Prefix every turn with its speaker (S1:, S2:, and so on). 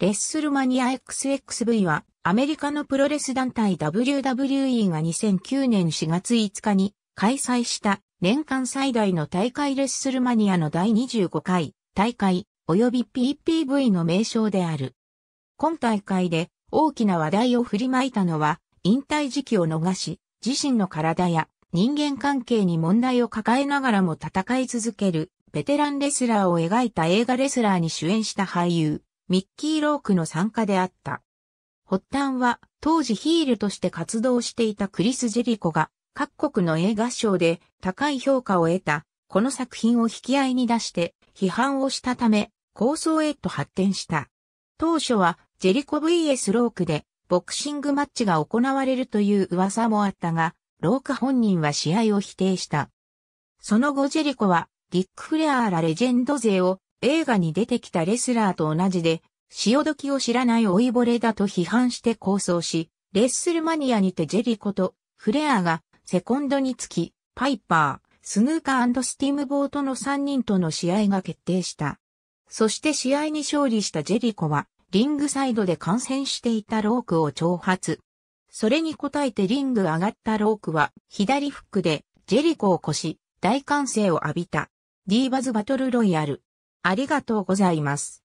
S1: レッスルマニア XXV は、アメリカのプロレス団体 WWE が2009年4月5日に開催した年間最大の大会レッスルマニアの第25回大会及び PPV の名称である。今大会で大きな話題を振りまいたのは、引退時期を逃し、自身の体や人間関係に問題を抱えながらも戦い続けるベテランレスラーを描いた映画レスラーに主演した俳優、ミッキー・ロークの参加であった。発端は、当時ヒールとして活動していたクリス・ジェリコが、各国の映画賞で高い評価を得た、この作品を引き合いに出して、批判をしたため、構想へと発展した。当初は、ジェリコ VS ロークで、ボクシングマッチが行われるという噂もあったが、ローク本人は試合を否定した。その後ジェリコは、ディック・フレアーらレジェンド勢を映画に出てきたレスラーと同じで、潮時を知らない老いぼれだと批判して構想し、レッスルマニアにてジェリコとフレアがセコンドにつき、パイパー、スヌーカースティームボートの3人との試合が決定した。そして試合に勝利したジェリコは、リングサイドで観戦していたロークを挑発。それに応えてリング上がったロークは、左フックで、ジェリコを越し、大歓声を浴びた。ディーバズバトルロイヤル。ありがとうございます。